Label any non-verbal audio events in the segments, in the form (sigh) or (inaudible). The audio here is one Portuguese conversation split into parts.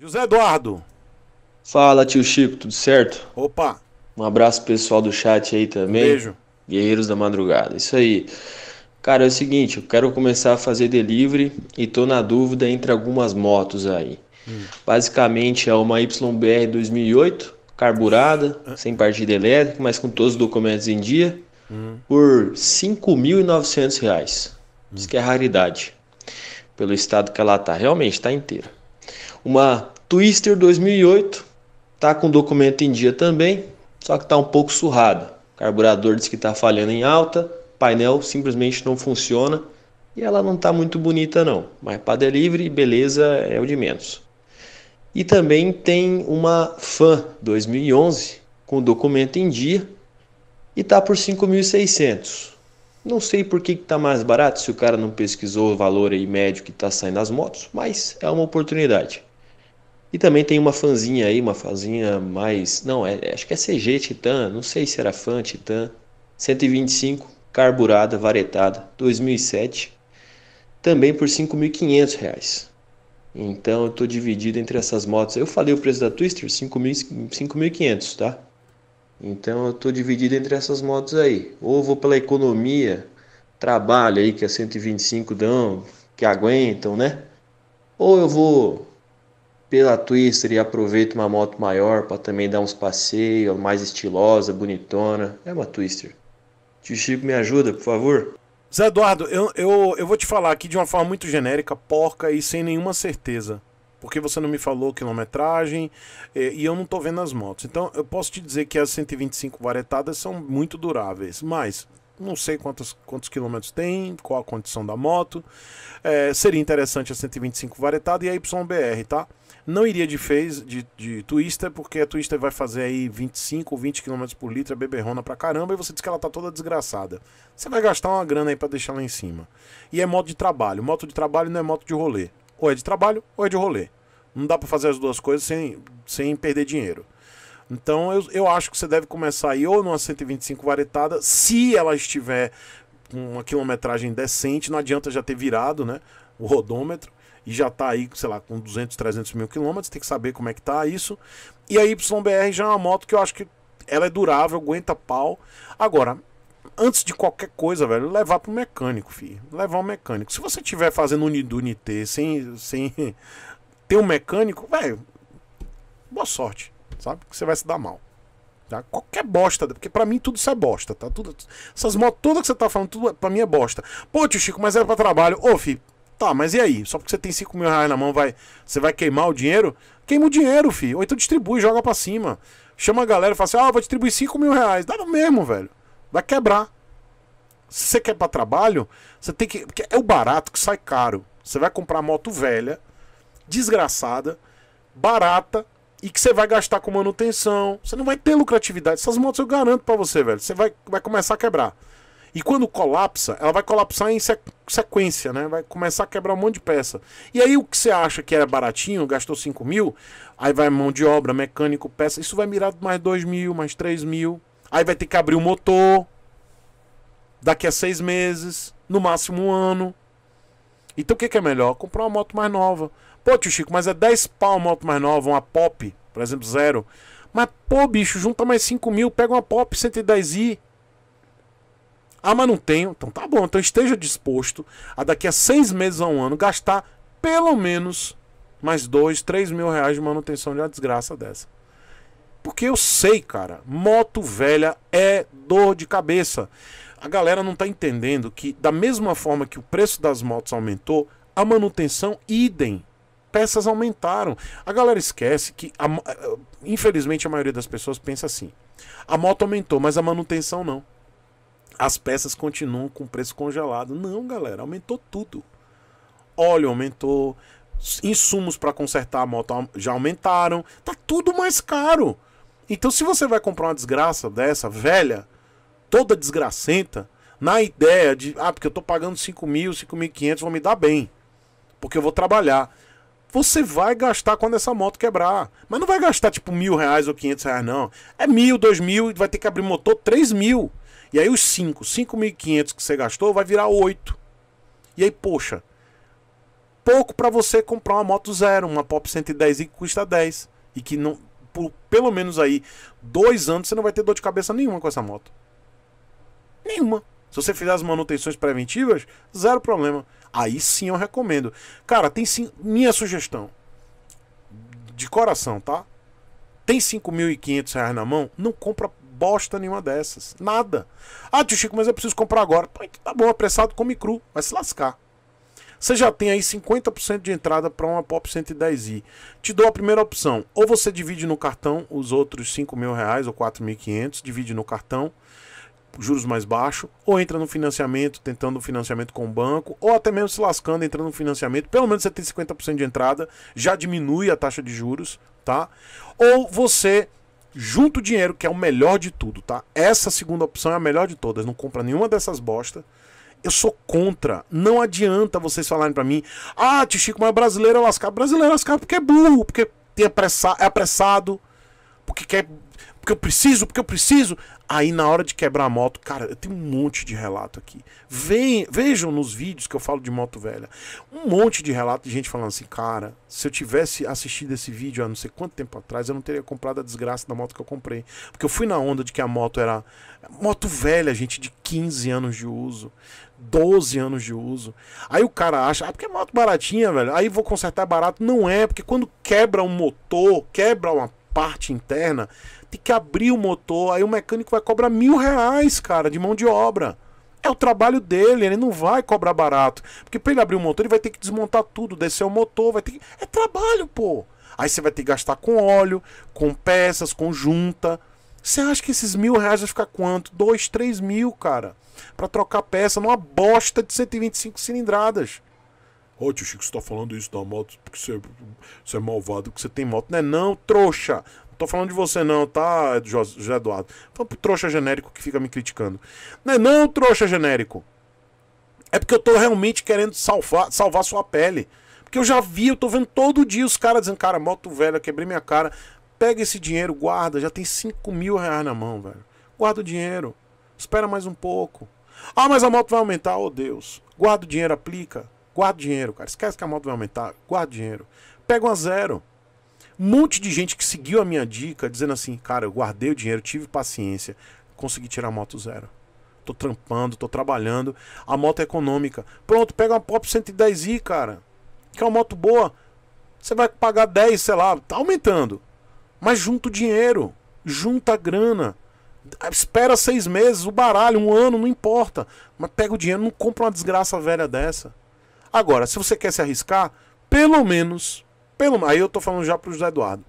José Eduardo. Fala, tio Chico, tudo certo? Opa. Um abraço pessoal do chat aí também. Um beijo. Guerreiros da Madrugada. Isso aí. Cara, é o seguinte, eu quero começar a fazer delivery e tô na dúvida entre algumas motos aí. Hum. Basicamente é uma YBR 2008, carburada, ah. sem partida elétrica, mas com todos os documentos em dia, hum. por R$ 5.900. Isso que é raridade, pelo estado que ela tá. Realmente, tá inteira uma Twister 2008, tá com documento em dia também, só que tá um pouco surrada. Carburador diz que tá falhando em alta, painel simplesmente não funciona e ela não tá muito bonita não, mas para delivery, beleza, é o de menos. E também tem uma Fan 2011 com documento em dia e tá por 5.600. Não sei por que está mais barato se o cara não pesquisou o valor aí médio que está saindo das motos, mas é uma oportunidade. E também tem uma fanzinha aí, uma fanzinha mais. Não, é, é acho que é CG Titan, não sei se era fã Titan. 125, carburada, varetada, 2007. Também por R$ 5.500. Então eu estou dividido entre essas motos. Eu falei o preço da Twister, 5.500, tá? Então eu estou dividido entre essas motos aí. Ou vou pela economia, trabalho aí que a é 125 dão, que aguentam, né? Ou eu vou pela Twister e aproveita uma moto maior para também dar uns passeios, mais estilosa, bonitona. É uma Twister. Tio Chico, me ajuda, por favor. Zé Eduardo, eu, eu, eu vou te falar aqui de uma forma muito genérica, porca e sem nenhuma certeza. Porque você não me falou quilometragem eh, e eu não tô vendo as motos. Então eu posso te dizer que as 125 varetadas são muito duráveis, mas não sei quantos, quantos quilômetros tem, qual a condição da moto. É, seria interessante a 125 varetada e a YBR, tá? Não iria de fez de, de Twister, porque a Twister vai fazer aí 25 ou 20 km por litro, é beberrona pra caramba, e você diz que ela tá toda desgraçada. Você vai gastar uma grana aí pra deixar lá em cima. E é moto de trabalho. Moto de trabalho não é moto de rolê. Ou é de trabalho ou é de rolê. Não dá para fazer as duas coisas sem, sem perder dinheiro. Então eu, eu acho que você deve começar aí ou numa 125 varetada, se ela estiver com uma quilometragem decente, não adianta já ter virado né, o rodômetro e já está aí, sei lá, com 200, 300 mil quilômetros, tem que saber como é que tá isso. E a YBR já é uma moto que eu acho que ela é durável, aguenta pau. Agora, antes de qualquer coisa, velho, levar pro mecânico, filho. Levar o mecânico. Se você tiver fazendo unidunité sem, sem (laughs) ter um mecânico, velho, boa sorte sabe? Que você vai se dar mal. Tá? Qualquer bosta, porque para mim tudo isso é bosta, tá? Tudo, essas motos, tudo que você tá falando, tudo é, pra mim é bosta. Pô, tio Chico, mas é pra trabalho. Ô, filho, tá, mas e aí? Só porque você tem 5 mil reais na mão, vai, você vai queimar o dinheiro? Queima o dinheiro, filho. Ou então distribui, joga pra cima. Chama a galera e fala assim, ah, vou distribuir 5 mil reais. Dá no mesmo, velho. Vai quebrar. Se você quer pra trabalho, você tem que. Porque é o barato que sai caro. Você vai comprar moto velha, desgraçada, barata, e que você vai gastar com manutenção. Você não vai ter lucratividade. Essas motos eu garanto para você, velho. Você vai, vai começar a quebrar. E quando colapsa, ela vai colapsar em sequência, né? Vai começar a quebrar um monte de peça. E aí o que você acha que era baratinho, gastou 5 mil, aí vai mão de obra, mecânico, peça. Isso vai mirar mais 2 mil, mais 3 mil. Aí vai ter que abrir o motor. Daqui a seis meses, no máximo um ano. Então o que é melhor? Comprar uma moto mais nova. Pô, tio Chico, mas é 10 pau uma moto mais nova, uma pop, por exemplo, zero. Mas, pô, bicho, junta mais 5 mil, pega uma pop 110i. Ah, mas não tenho. Então tá bom, então esteja disposto a daqui a seis meses a um ano gastar pelo menos mais dois, três mil reais de manutenção de uma desgraça dessa. Porque eu sei, cara, moto velha é dor de cabeça. A galera não tá entendendo que, da mesma forma que o preço das motos aumentou, a manutenção, idem peças aumentaram. A galera esquece que, a, eh, infelizmente, a maioria das pessoas pensa assim: a moto aumentou, mas a manutenção não. As peças continuam com preço congelado. Não, galera, aumentou tudo. Óleo aumentou, insumos para consertar a moto já aumentaram, tá tudo mais caro. Então, se você vai comprar uma desgraça dessa, velha, toda desgracenta, na ideia de, ah, porque eu tô pagando 5 mil, 5.500, vou me dar bem, porque eu vou trabalhar você vai gastar quando essa moto quebrar. Mas não vai gastar tipo mil reais ou quinhentos reais, não. É mil, dois mil, vai ter que abrir motor três mil. E aí os cinco, cinco mil e quinhentos que você gastou vai virar oito. E aí, poxa, pouco para você comprar uma moto zero, uma Pop 110 e que custa 10. E que não, por pelo menos aí dois anos você não vai ter dor de cabeça nenhuma com essa moto. Nenhuma. Se você fizer as manutenções preventivas, zero problema. Aí sim eu recomendo. Cara, tem sim. Minha sugestão. De coração, tá? Tem 5.500 reais na mão? Não compra bosta nenhuma dessas. Nada. Ah, tio Chico, mas eu preciso comprar agora. Pô, tá bom, apressado, come cru. Vai se lascar. Você já tem aí 50% de entrada para uma Pop 110i. Te dou a primeira opção. Ou você divide no cartão os outros 5 mil reais ou 4.500, divide no cartão juros mais baixo, ou entra no financiamento, tentando financiamento com o banco, ou até mesmo se lascando, entrando no financiamento, pelo menos você tem 50% de entrada, já diminui a taxa de juros, tá? Ou você junta o dinheiro, que é o melhor de tudo, tá? Essa segunda opção é a melhor de todas, não compra nenhuma dessas bostas. Eu sou contra. Não adianta vocês falarem para mim: "Ah, tio Chico, mas brasileiro é lascar. brasileiro é lascar porque é burro, porque tem apressa é apressado, porque quer porque eu preciso, porque eu preciso. Aí na hora de quebrar a moto, cara, eu tenho um monte de relato aqui. Vem, vejam nos vídeos que eu falo de moto velha. Um monte de relato de gente falando assim, cara, se eu tivesse assistido esse vídeo há não sei quanto tempo atrás, eu não teria comprado a desgraça da moto que eu comprei. Porque eu fui na onda de que a moto era. Moto velha, gente, de 15 anos de uso. 12 anos de uso. Aí o cara acha, ah, porque é moto baratinha, velho. Aí vou consertar barato. Não é, porque quando quebra um motor, quebra uma parte interna, tem que abrir o motor, aí o mecânico vai cobrar mil reais, cara, de mão de obra. É o trabalho dele, ele não vai cobrar barato. Porque para ele abrir o motor, ele vai ter que desmontar tudo, descer o motor, vai ter que. É trabalho, pô. Aí você vai ter que gastar com óleo, com peças, com junta. Você acha que esses mil reais vai ficar quanto? Dois, três mil, cara. para trocar peça numa bosta de 125 cilindradas. Ô oh, tio Chico, você tá falando isso da moto porque você, você é malvado, porque você tem moto. Não é não, trouxa! Não tô falando de você não, tá, José Eduardo? Fala pro trouxa genérico que fica me criticando. Não é não, trouxa genérico! É porque eu tô realmente querendo salvar, salvar sua pele. Porque eu já vi, eu tô vendo todo dia os caras dizendo, cara, moto velha, quebrei minha cara. Pega esse dinheiro, guarda, já tem 5 mil reais na mão, velho. Guarda o dinheiro. Espera mais um pouco. Ah, mas a moto vai aumentar, oh Deus. Guarda o dinheiro, aplica. Guarda dinheiro, cara. Esquece que a moto vai aumentar. Guarda dinheiro. Pega uma zero. Um monte de gente que seguiu a minha dica, dizendo assim, cara, eu guardei o dinheiro, tive paciência, consegui tirar a moto zero. Tô trampando, tô trabalhando. A moto é econômica. Pronto, pega uma Pop 110i, cara. Que é uma moto boa. Você vai pagar 10, sei lá, tá aumentando. Mas junta o dinheiro, junta a grana. Espera seis meses, o baralho, um ano, não importa. Mas pega o dinheiro, não compra uma desgraça velha dessa. Agora, se você quer se arriscar, pelo menos, pelo aí eu tô falando já para o José Eduardo.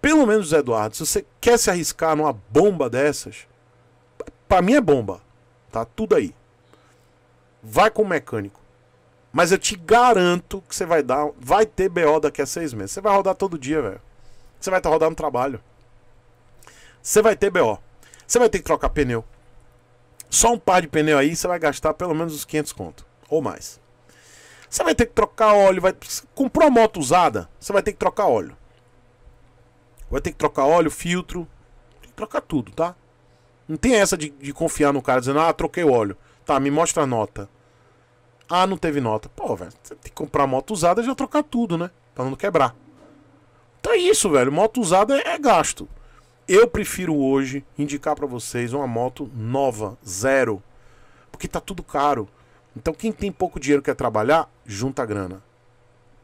Pelo menos, José Eduardo, se você quer se arriscar numa bomba dessas, para mim é bomba. Tá tudo aí. Vai com o mecânico. Mas eu te garanto que você vai dar. Vai ter BO daqui a seis meses. Você vai rodar todo dia, velho. Você vai estar tá rodando trabalho. Você vai ter BO. Você vai ter que trocar pneu. Só um par de pneu aí, você vai gastar pelo menos uns 500 conto. Ou mais. Você vai ter que trocar óleo, vai comprou uma moto usada, você vai ter que trocar óleo. Vai ter que trocar óleo, filtro, tem que trocar tudo, tá? Não tem essa de, de confiar no cara dizendo: "Ah, troquei o óleo". Tá, me mostra a nota. Ah, não teve nota. Pô, velho, você tem que comprar moto usada e já trocar tudo, né? Pra não quebrar. Então é isso, velho. Moto usada é, é gasto. Eu prefiro hoje indicar para vocês uma moto nova, zero. Porque tá tudo caro. Então quem tem pouco dinheiro quer trabalhar, junta a grana.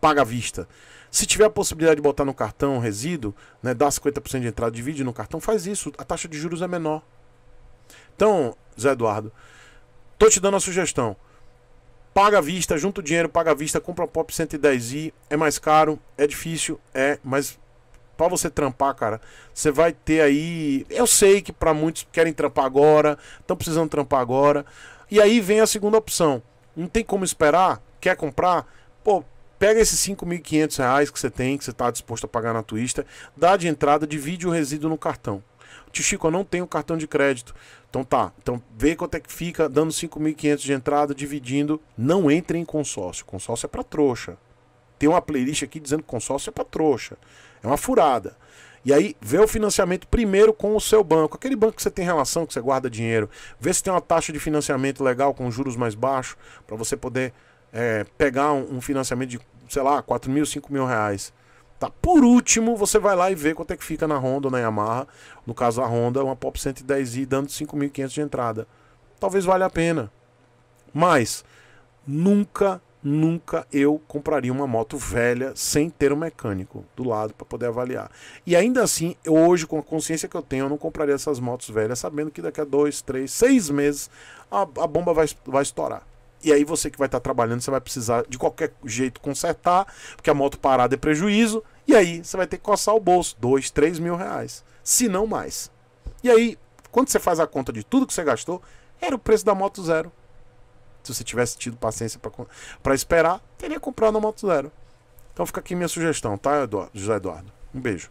Paga à vista. Se tiver a possibilidade de botar no cartão resíduo, né, dá 50% de entrada, divide no cartão, faz isso. A taxa de juros é menor. Então, Zé Eduardo, tô te dando a sugestão. Paga à vista, junta o dinheiro, paga à vista, compra a Pop 110i. É mais caro, é difícil, é, mas para você trampar, cara, você vai ter aí. Eu sei que para muitos querem trampar agora, estão precisando trampar agora. E aí vem a segunda opção. Não tem como esperar? Quer comprar? Pô, pega esses 5.500 reais que você tem, que você está disposto a pagar na Twista, dá de entrada, divide o resíduo no cartão. Tio Chico, eu não tenho cartão de crédito. Então tá, então vê quanto é que fica, dando 5.500 de entrada, dividindo. Não entre em consórcio. Consórcio é para trouxa. Tem uma playlist aqui dizendo que consórcio é para trouxa. É uma furada. E aí, vê o financiamento primeiro com o seu banco, aquele banco que você tem relação, que você guarda dinheiro. Vê se tem uma taxa de financiamento legal, com juros mais baixos, para você poder é, pegar um, um, financiamento de, sei lá, 4 mil, 5 mil reais. Tá? Por último, você vai lá e vê quanto é que fica na Honda ou na Yamaha. No caso, a Honda uma Pop 110i dando 5.500 de entrada. Talvez valha a pena. Mas, nunca nunca eu compraria uma moto velha sem ter um mecânico do lado para poder avaliar. E ainda assim, hoje, com a consciência que eu tenho, eu não compraria essas motos velhas, sabendo que daqui a dois, três, seis meses a, a bomba vai, vai estourar. E aí você que vai estar tá trabalhando, você vai precisar de qualquer jeito consertar, porque a moto parada é prejuízo, e aí você vai ter que coçar o bolso, dois, três mil reais, se não mais. E aí, quando você faz a conta de tudo que você gastou, era o preço da moto zero se você tivesse tido paciência para esperar, teria comprado uma moto zero. Então fica aqui minha sugestão, tá, Eduardo, José Eduardo? Um beijo.